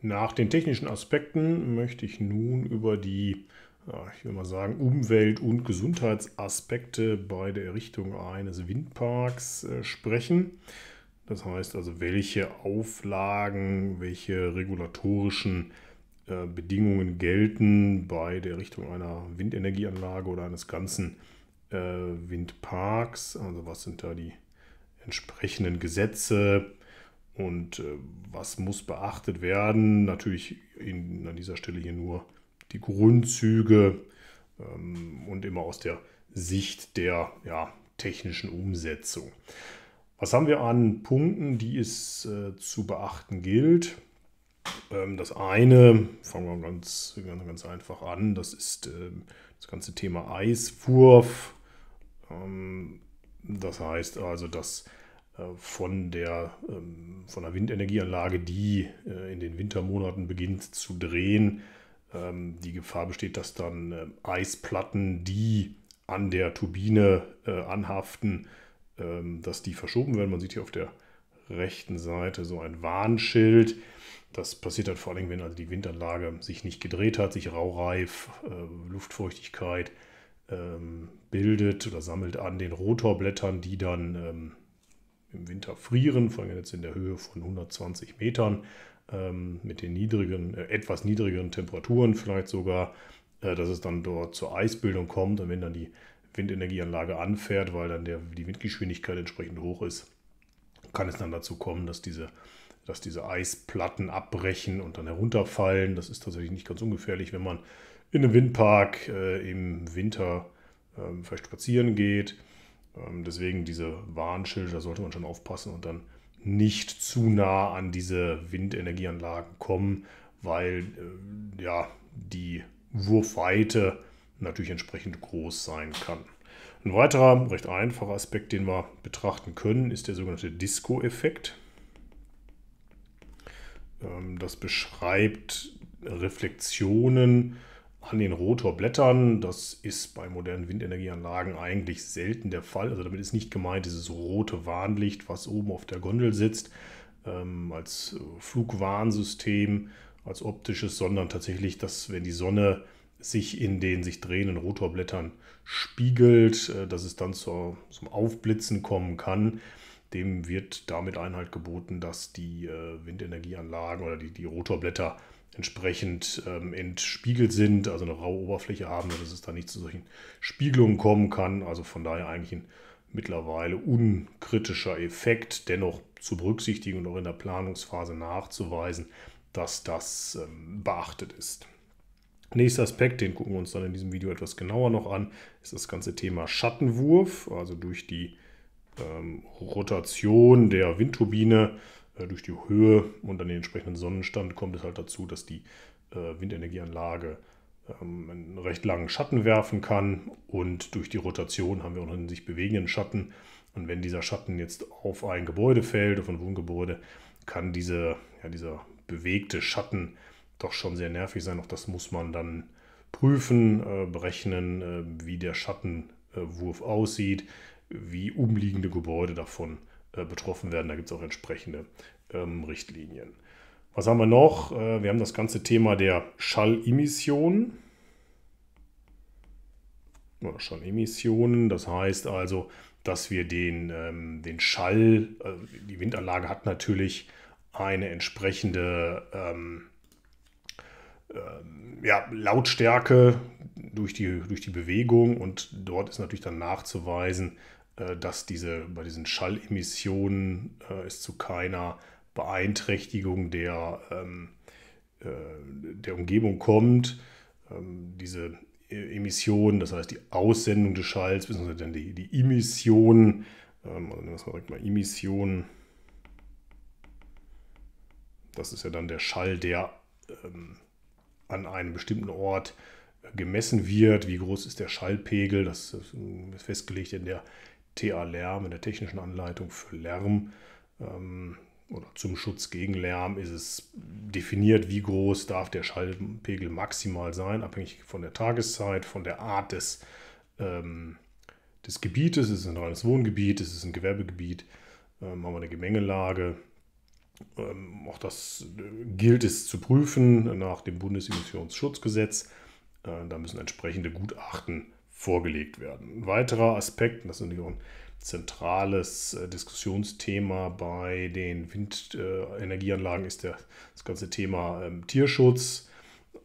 Nach den technischen Aspekten möchte ich nun über die, ich will mal sagen, Umwelt- und Gesundheitsaspekte bei der Errichtung eines Windparks äh, sprechen. Das heißt also, welche Auflagen, welche regulatorischen äh, Bedingungen gelten bei der Errichtung einer Windenergieanlage oder eines ganzen äh, Windparks. Also was sind da die entsprechenden Gesetze? Und äh, was muss beachtet werden? Natürlich in, an dieser Stelle hier nur die Grundzüge ähm, und immer aus der Sicht der ja, technischen Umsetzung. Was haben wir an Punkten, die es äh, zu beachten gilt? Ähm, das eine, fangen wir ganz, ganz, ganz einfach an, das ist äh, das ganze Thema Eiswurf. Ähm, das heißt also, dass äh, von der, ähm, von der Windenergieanlage, die äh, in den Wintermonaten beginnt zu drehen. Ähm, die Gefahr besteht, dass dann ähm, Eisplatten, die an der Turbine äh, anhaften, dass die verschoben werden. Man sieht hier auf der rechten Seite so ein Warnschild. Das passiert dann vor allem, wenn also die Windanlage sich nicht gedreht hat, sich raureif, Luftfeuchtigkeit bildet oder sammelt an den Rotorblättern, die dann im Winter frieren, vor allem jetzt in der Höhe von 120 Metern, ähm, mit den niedrigen, äh, etwas niedrigeren Temperaturen vielleicht sogar, äh, dass es dann dort zur Eisbildung kommt und wenn dann die Windenergieanlage anfährt, weil dann der, die Windgeschwindigkeit entsprechend hoch ist, kann es dann dazu kommen, dass diese, dass diese Eisplatten abbrechen und dann herunterfallen. Das ist tatsächlich nicht ganz ungefährlich, wenn man in einem Windpark äh, im Winter ähm, vielleicht spazieren geht ähm, deswegen diese Warnschilder, da sollte man schon aufpassen und dann nicht zu nah an diese Windenergieanlagen kommen, weil äh, ja die Wurfweite natürlich entsprechend groß sein kann. Ein weiterer recht einfacher Aspekt, den wir betrachten können, ist der sogenannte Disco-Effekt. Ähm, das beschreibt Reflexionen an den Rotorblättern. Das ist bei modernen Windenergieanlagen eigentlich selten der Fall. Also damit ist nicht gemeint dieses rote Warnlicht, was oben auf der Gondel sitzt, ähm, als äh, Flugwarnsystem, als optisches, sondern tatsächlich, dass wenn die Sonne sich in den sich drehenden Rotorblättern spiegelt, äh, dass es dann zur, zum Aufblitzen kommen kann. Dem wird damit Einhalt geboten, dass die äh, Windenergieanlagen oder die, die Rotorblätter entsprechend ähm, entspiegelt sind, also eine raue Oberfläche haben, dass es da nicht zu solchen Spiegelungen kommen kann. Also von daher eigentlich ein mittlerweile unkritischer Effekt, dennoch zu berücksichtigen und auch in der Planungsphase nachzuweisen, dass das ähm, beachtet ist. Nächster Aspekt, den gucken wir uns dann in diesem Video etwas genauer noch an, ist das ganze Thema Schattenwurf, also durch die ähm, Rotation der Windturbine äh, durch die Höhe und dann den entsprechenden Sonnenstand kommt es halt dazu, dass die äh, Windenergieanlage ähm, einen recht langen Schatten werfen kann und durch die Rotation haben wir auch einen sich bewegenden Schatten. Und wenn dieser Schatten jetzt auf ein Gebäude fällt, auf ein Wohngebäude, kann diese, ja, dieser bewegte Schatten doch schon sehr nervig sein. Auch das muss man dann prüfen, äh, berechnen, äh, wie der Schattenwurf aussieht, wie umliegende Gebäude davon äh, betroffen werden. Da gibt es auch entsprechende ähm, Richtlinien. Was haben wir noch? Äh, wir haben das ganze Thema der Schallemissionen. Ja, Schallemissionen, das heißt also, dass wir den, ähm, den Schall, äh, die Windanlage hat natürlich eine entsprechende ähm, ähm ja, Lautstärke durch die, durch die Bewegung und dort ist natürlich dann nachzuweisen, äh, dass diese, bei diesen Schallemissionen äh, es zu keiner Beeinträchtigung der, ähm, äh, der Umgebung kommt. Ähm, diese Emission, das heißt die Aussendung des Schalls, beziehungsweise dann die, die Emission, ähm, also nehmen wir direkt mal Emission, das ist ja dann der Schall, der ähm, an einem bestimmten Ort äh, gemessen wird, wie groß ist der Schallpegel, das ist äh, festgelegt in der TA-Lärm, in der technischen Anleitung für Lärm ähm, oder zum Schutz gegen Lärm ist es definiert, wie groß darf der Schallpegel maximal sein, abhängig von der Tageszeit, von der Art des, ähm, des Gebietes. Es ein reines Wohngebiet, ist es ein Gewerbegebiet, ähm, haben wir eine Gemengelage. Ähm, auch das äh, gilt es zu prüfen nach dem Bundesemissionsschutzgesetz. Äh, da müssen entsprechende Gutachten vorgelegt werden. Ein weiterer Aspekt, das ist natürlich auch ein zentrales äh, Diskussionsthema bei den Windenergieanlagen, ist der, das ganze Thema ähm, Tierschutz.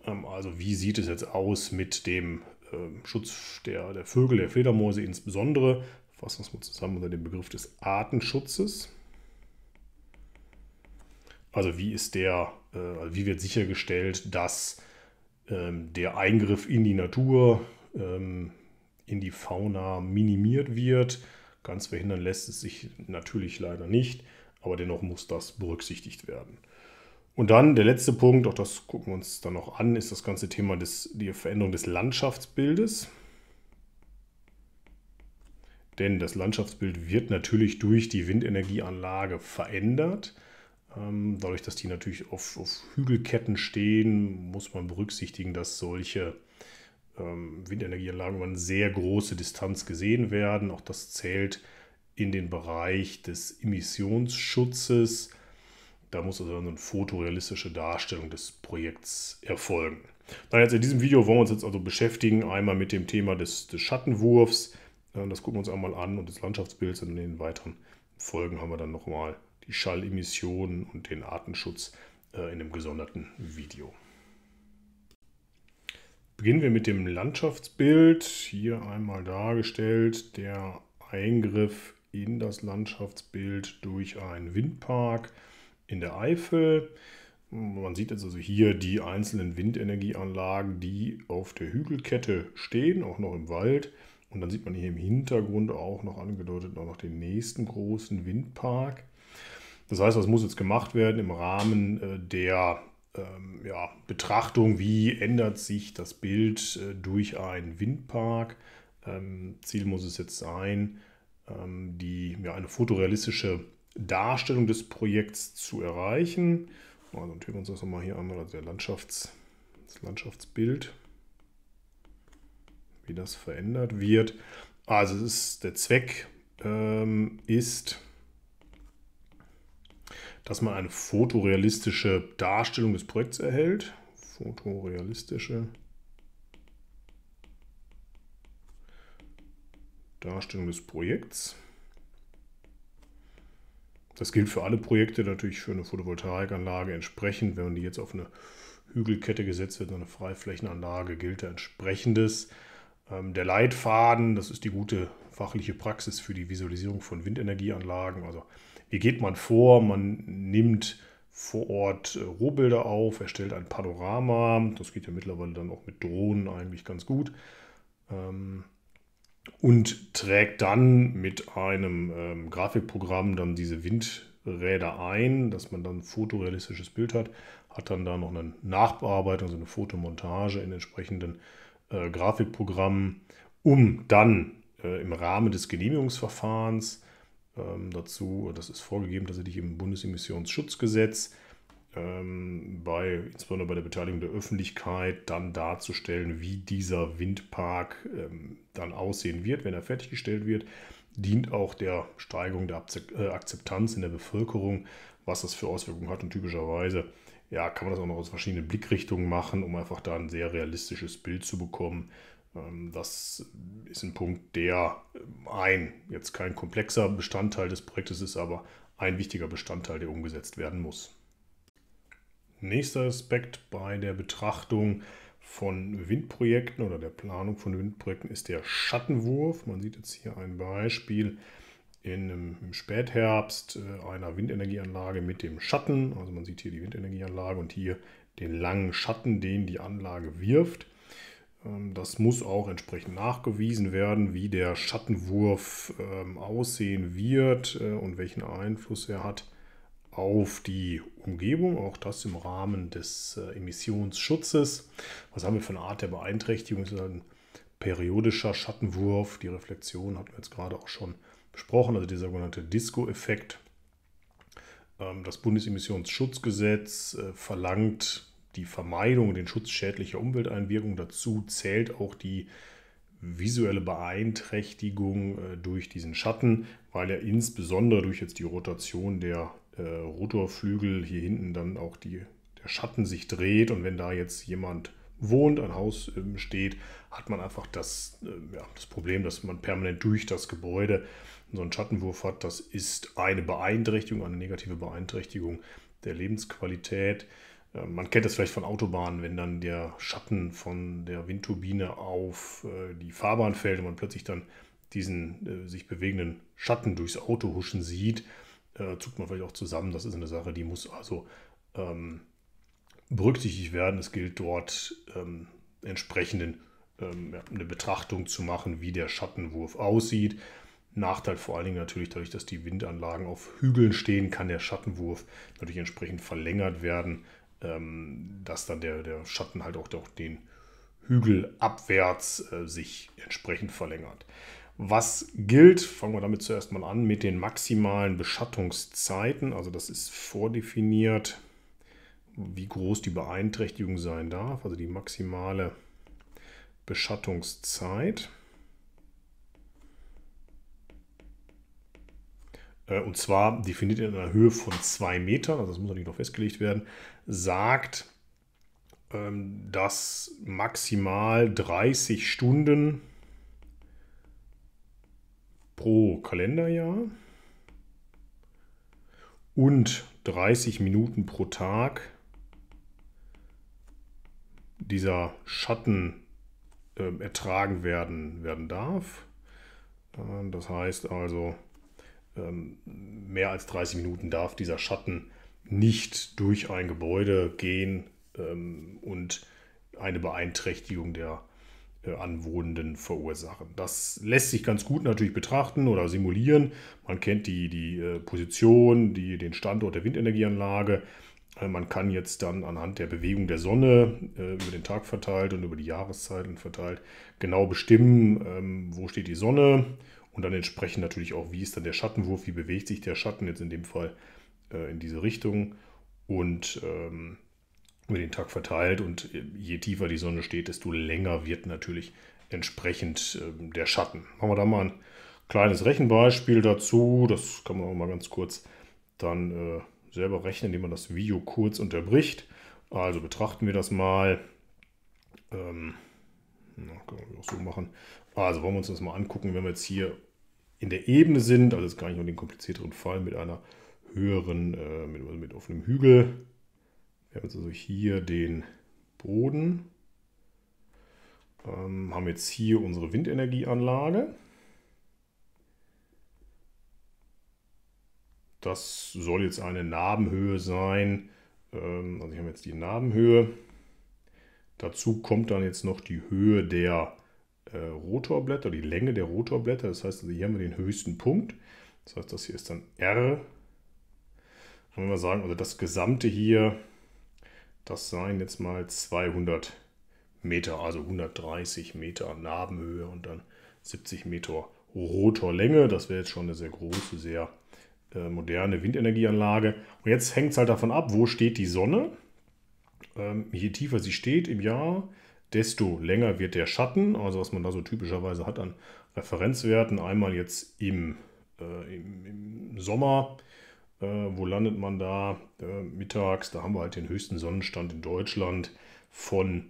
Ähm, also wie sieht es jetzt aus mit dem ähm, Schutz der, der Vögel, der Fledermäuse insbesondere? Fassen wir es mal zusammen unter dem Begriff des Artenschutzes. Also wie ist der, äh, also wie wird sichergestellt, dass ähm, der Eingriff in die Natur ähm, in die Fauna minimiert wird. Ganz verhindern lässt es sich natürlich leider nicht, aber dennoch muss das berücksichtigt werden. Und dann der letzte Punkt, auch das gucken wir uns dann noch an, ist das ganze Thema des, die Veränderung des Landschaftsbildes. Denn das Landschaftsbild wird natürlich durch die Windenergieanlage verändert. Ähm, dadurch, dass die natürlich auf, auf Hügelketten stehen, muss man berücksichtigen, dass solche ähm, Windenergieanlagen über eine sehr große Distanz gesehen werden. Auch das zählt in den Bereich des Emissionsschutzes. Da muss also eine fotorealistische Darstellung des Projekts erfolgen. Dann jetzt in diesem Video wollen wir uns jetzt also beschäftigen, einmal mit dem Thema des, des Schattenwurfs. Das gucken wir uns einmal an und des Landschaftsbilds und in den weiteren Folgen haben wir dann nochmal die Schallemissionen und den Artenschutz äh, in einem gesonderten Video. Beginnen wir mit dem Landschaftsbild. Hier einmal dargestellt der Eingriff in das Landschaftsbild durch einen Windpark in der Eifel. Man sieht jetzt also hier die einzelnen Windenergieanlagen, die auf der Hügelkette stehen, auch noch im Wald. Und dann sieht man hier im Hintergrund auch noch angedeutet auch noch den nächsten großen Windpark. Das heißt, was muss jetzt gemacht werden im Rahmen äh, der ähm, ja, Betrachtung, wie ändert sich das Bild äh, durch einen Windpark. Ähm, Ziel muss es jetzt sein, ähm, die, ja, eine fotorealistische Darstellung des Projekts zu erreichen. Also dann tun wir uns das nochmal hier einmal, also Landschafts, das Landschaftsbild, wie das verändert wird. Also es ist, der Zweck ähm, ist, dass man eine fotorealistische Darstellung des Projekts erhält. Fotorealistische Darstellung des Projekts. Das gilt für alle Projekte natürlich für eine Photovoltaikanlage entsprechend. Wenn man die jetzt auf eine Hügelkette gesetzt wird, eine Freiflächenanlage, gilt da entsprechendes. Ähm, der Leitfaden, das ist die gute fachliche Praxis für die Visualisierung von Windenergieanlagen. Also wie geht man vor? Man nimmt vor Ort äh, Rohbilder auf, erstellt ein Panorama. Das geht ja mittlerweile dann auch mit Drohnen eigentlich ganz gut. Ähm, und trägt dann mit einem ähm, Grafikprogramm dann diese Windräder ein, dass man dann ein fotorealistisches Bild hat, hat dann da noch eine Nachbearbeitung, so also eine Fotomontage in entsprechenden äh, Grafikprogrammen, um dann äh, im Rahmen des Genehmigungsverfahrens ähm, dazu, das ist vorgegeben tatsächlich im Bundesemissionsschutzgesetz, ähm, bei, insbesondere bei der Beteiligung der Öffentlichkeit, dann darzustellen, wie dieser Windpark ähm, dann aussehen wird, wenn er fertiggestellt wird, dient auch der Steigerung der äh, Akzeptanz in der Bevölkerung, was das für Auswirkungen hat. Und typischerweise ja, kann man das auch noch aus verschiedenen Blickrichtungen machen, um einfach da ein sehr realistisches Bild zu bekommen ähm, das ist ein Punkt, der ähm, ein, jetzt kein komplexer Bestandteil des Projektes ist, aber ein wichtiger Bestandteil, der umgesetzt werden muss. Nächster Aspekt bei der Betrachtung von Windprojekten oder der Planung von Windprojekten ist der Schattenwurf. Man sieht jetzt hier ein Beispiel in, im Spätherbst äh, einer Windenergieanlage mit dem Schatten. Also man sieht hier die Windenergieanlage und hier den langen Schatten, den die Anlage wirft. Ähm, das muss auch entsprechend nachgewiesen werden, wie der Schattenwurf ähm, aussehen wird äh, und welchen Einfluss er hat auf die Umgebung, auch das im Rahmen des äh, Emissionsschutzes. Was haben wir für eine Art der Beeinträchtigung? Das ist ein periodischer Schattenwurf. Die Reflexion hatten wir jetzt gerade auch schon besprochen, also der sogenannte Disco-Effekt. Ähm, das Bundesemissionsschutzgesetz äh, verlangt die Vermeidung, den Schutz schädlicher Umwelteinwirkungen. Dazu zählt auch die visuelle Beeinträchtigung äh, durch diesen Schatten, weil er insbesondere durch jetzt die Rotation der äh, Rotorflügel hier hinten dann auch die, der Schatten sich dreht und wenn da jetzt jemand wohnt, ein Haus ähm, steht, hat man einfach das, äh, ja, das Problem, dass man permanent durch das Gebäude so einen Schattenwurf hat. Das ist eine Beeinträchtigung, eine negative Beeinträchtigung der Lebensqualität. Ähm, man kennt das vielleicht von Autobahnen, wenn dann der Schatten von der Windturbine auf äh, die Fahrbahn fällt und man plötzlich dann diesen äh, sich bewegenden Schatten durchs Auto huschen sieht, äh, zuckt man vielleicht auch zusammen. Das ist eine Sache, die muss also ähm, berücksichtigt werden. Es gilt dort ähm, entsprechenden ähm, eine Betrachtung zu machen, wie der Schattenwurf aussieht. Nachteil vor allen Dingen natürlich dadurch, dass die Windanlagen auf Hügeln stehen, kann der Schattenwurf natürlich entsprechend verlängert werden ähm, dass dann der, der Schatten halt auch, auch den Hügel abwärts äh, sich entsprechend verlängert. Was gilt, fangen wir damit zuerst mal an, mit den maximalen Beschattungszeiten. Also das ist vordefiniert, wie groß die Beeinträchtigung sein darf, also die maximale Beschattungszeit. Äh, und zwar definiert in einer Höhe von zwei Metern, also das muss nicht noch festgelegt werden, sagt, ähm, dass maximal 30 Stunden pro Kalenderjahr und 30 Minuten pro Tag dieser Schatten äh, ertragen werden, werden darf. Äh, das heißt also, ähm, mehr als 30 Minuten darf dieser Schatten nicht durch ein Gebäude gehen ähm, und eine Beeinträchtigung der äh, Anwohnenden verursachen. Das lässt sich ganz gut natürlich betrachten oder simulieren. Man kennt die, die äh, Position, die, den Standort der Windenergieanlage. Äh, man kann jetzt dann anhand der Bewegung der Sonne über den Tag verteilt und über die Jahreszeiten verteilt genau bestimmen, ähm, wo steht die Sonne und dann entsprechend natürlich auch, wie ist dann der Schattenwurf, wie bewegt sich der Schatten jetzt in dem Fall äh, in diese Richtung und ähm, über den Tag verteilt. Und äh, je tiefer die Sonne steht, desto länger wird natürlich entsprechend äh, der Schatten. Machen wir da mal ein kleines Rechenbeispiel dazu. Das kann man auch mal ganz kurz dann äh, selber rechnen, indem man das Video kurz unterbricht. Also betrachten wir das mal. Ähm, na, können wir auch so machen. Also wollen wir uns das mal angucken, wenn wir jetzt hier in der Ebene sind, also ist gar nicht nur den komplizierteren Fall mit einer höheren, äh, mit, also mit offenem Hügel. Wir haben jetzt also hier den Boden, ähm, haben jetzt hier unsere Windenergieanlage. Das soll jetzt eine Narbenhöhe sein. Ähm, also ich habe jetzt die Narbenhöhe. Dazu kommt dann jetzt noch die Höhe der äh, Rotorblätter, die Länge der Rotorblätter. Das heißt, hier haben wir den höchsten Punkt. Das heißt, das hier ist dann R. Und wenn wir sagen, also das Gesamte hier, das seien jetzt mal 200 Meter, also 130 Meter Narbenhöhe und dann 70 Meter Rotorlänge. Das wäre jetzt schon eine sehr große, sehr äh, moderne Windenergieanlage. Und jetzt hängt es halt davon ab, wo steht die Sonne. Ähm, je tiefer sie steht im Jahr, desto länger wird der Schatten, also was man da so typischerweise hat an Referenzwerten. Einmal jetzt im, äh, im, im Sommer, äh, wo landet man da äh, mittags? Da haben wir halt den höchsten Sonnenstand in Deutschland von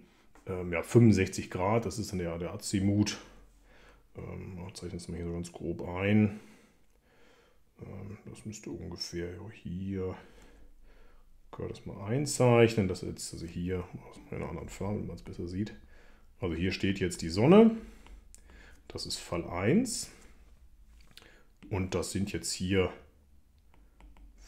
ähm, ja, 65 Grad, das ist dann der, der Azimut. Ähm, ich zeichne es mal hier so ganz grob ein. Ähm, das müsste ungefähr hier kann das mal einzeichnen. Das ist also hier aus einer anderen Farbe, wenn man es besser sieht. Also hier steht jetzt die Sonne. Das ist Fall 1. Und das sind jetzt hier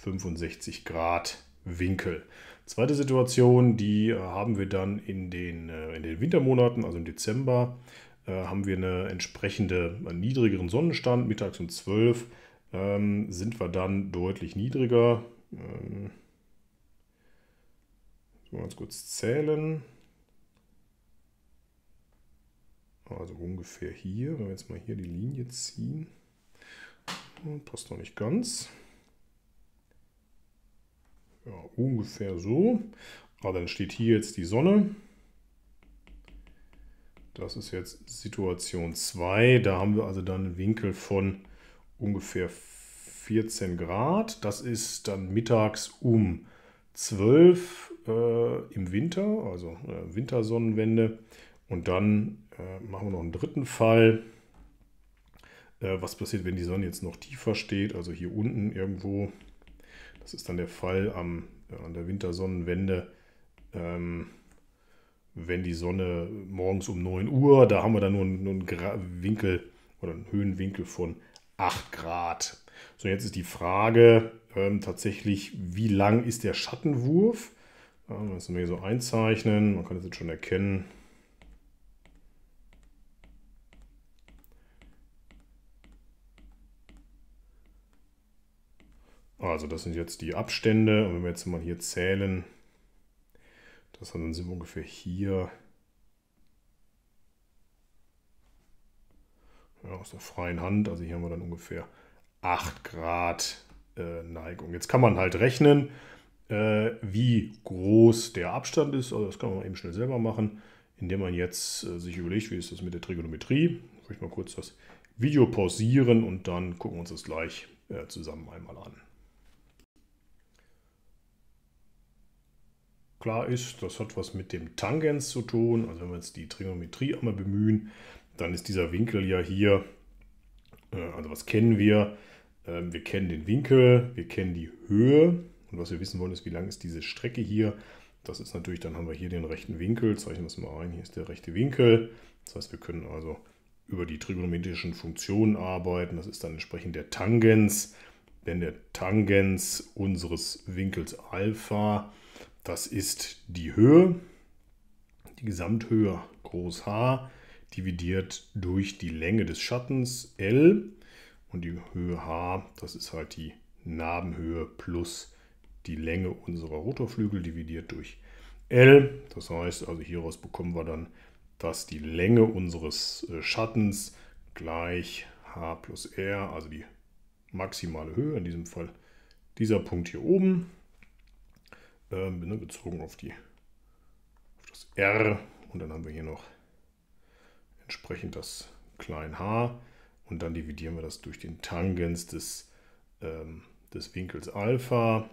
65 Grad Winkel. Zweite Situation, die äh, haben wir dann in den, äh, in den Wintermonaten, also im Dezember, äh, haben wir eine entsprechende einen niedrigeren Sonnenstand. Mittags um 12 ähm, sind wir dann deutlich niedriger. Ähm, Mal ganz kurz zählen. Also ungefähr hier, wenn wir jetzt mal hier die Linie ziehen. Hm, passt noch nicht ganz. Ja, ungefähr so. Ah, dann steht hier jetzt die Sonne. Das ist jetzt Situation 2. Da haben wir also dann einen Winkel von ungefähr 14 Grad. Das ist dann mittags um 12 Uhr äh, im Winter, also äh, Wintersonnenwende. Und dann äh, machen wir noch einen dritten Fall. Äh, was passiert, wenn die Sonne jetzt noch tiefer steht, also hier unten irgendwo? Das ist dann der Fall am, äh, an der Wintersonnenwende. Ähm, wenn die Sonne morgens um 9 Uhr, da haben wir dann nur einen, nur einen Winkel oder einen Höhenwinkel von 8 Grad. So, jetzt ist die Frage ähm, tatsächlich, wie lang ist der Schattenwurf? Ähm, das müssen wir so einzeichnen. Man kann das jetzt schon erkennen. Also das sind jetzt die Abstände und wenn wir jetzt mal hier zählen, das dann sind wir ungefähr hier ja, aus der freien Hand, also hier haben wir dann ungefähr 8 Grad äh, Neigung. Jetzt kann man halt rechnen, äh, wie groß der Abstand ist. Also das kann man eben schnell selber machen, indem man jetzt äh, sich überlegt, wie ist das mit der Trigonometrie. Ich möchte mal kurz das Video pausieren und dann gucken wir uns das gleich äh, zusammen einmal an. Klar ist, das hat was mit dem Tangens zu tun. Also wenn wir jetzt die Trigonometrie einmal bemühen, dann ist dieser Winkel ja hier, äh, also was kennen wir? Ähm, wir kennen den Winkel, wir kennen die Höhe und was wir wissen wollen, ist, wie lang ist diese Strecke hier. Das ist natürlich, dann haben wir hier den rechten Winkel, zeichnen wir es mal ein, hier ist der rechte Winkel. Das heißt, wir können also über die trigonometrischen Funktionen arbeiten. Das ist dann entsprechend der Tangens, denn der Tangens unseres Winkels Alpha, das ist die Höhe, die Gesamthöhe groß H, dividiert durch die Länge des Schattens L und die Höhe H, das ist halt die Narbenhöhe plus die Länge unserer Rotorflügel dividiert durch L. Das heißt also hieraus bekommen wir dann, dass die Länge unseres äh, Schattens gleich h plus r, also die maximale Höhe, in diesem Fall dieser Punkt hier oben, bezogen ähm, ne, auf, die, auf das r. Und dann haben wir hier noch entsprechend das klein h. Und dann dividieren wir das durch den Tangens des, ähm, des Winkels Alpha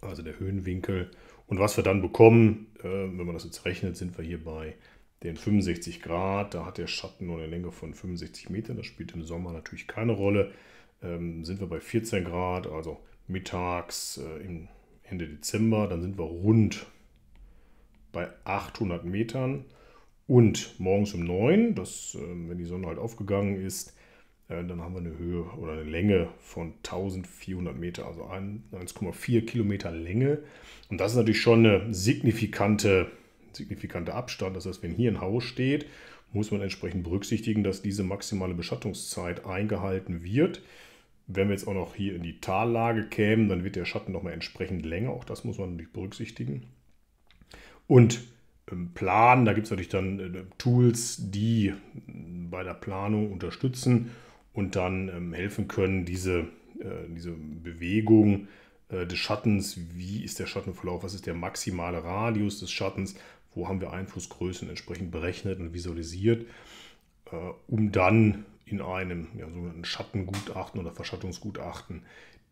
also der Höhenwinkel. Und was wir dann bekommen, äh, wenn man das jetzt rechnet, sind wir hier bei den 65 Grad. Da hat der Schatten nur eine Länge von 65 Metern. Das spielt im Sommer natürlich keine Rolle. Ähm, sind wir bei 14 Grad, also mittags äh, im Ende Dezember, dann sind wir rund bei 800 Metern. Und morgens um 9, das, äh, wenn die Sonne halt aufgegangen ist, dann haben wir eine Höhe oder eine Länge von 1400 Meter, also 1,4 Kilometer Länge. Und das ist natürlich schon eine signifikante, signifikante Abstand. Das heißt, wenn hier ein Haus steht, muss man entsprechend berücksichtigen, dass diese maximale Beschattungszeit eingehalten wird. Wenn wir jetzt auch noch hier in die Tallage kämen, dann wird der Schatten nochmal entsprechend länger. Auch das muss man natürlich berücksichtigen. Und ähm, planen, da gibt es natürlich dann äh, Tools, die bei der Planung unterstützen und dann ähm, helfen können, diese, äh, diese Bewegung äh, des Schattens, wie ist der Schattenverlauf, was ist der maximale Radius des Schattens, wo haben wir Einflussgrößen entsprechend berechnet und visualisiert, äh, um dann in einem ja, sogenannten Schattengutachten oder Verschattungsgutachten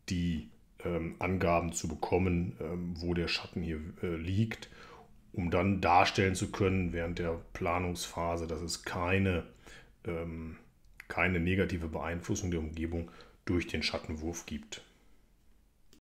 die ähm, Angaben zu bekommen, ähm, wo der Schatten hier äh, liegt, um dann darstellen zu können während der Planungsphase, dass es keine ähm, keine negative Beeinflussung der Umgebung durch den Schattenwurf gibt.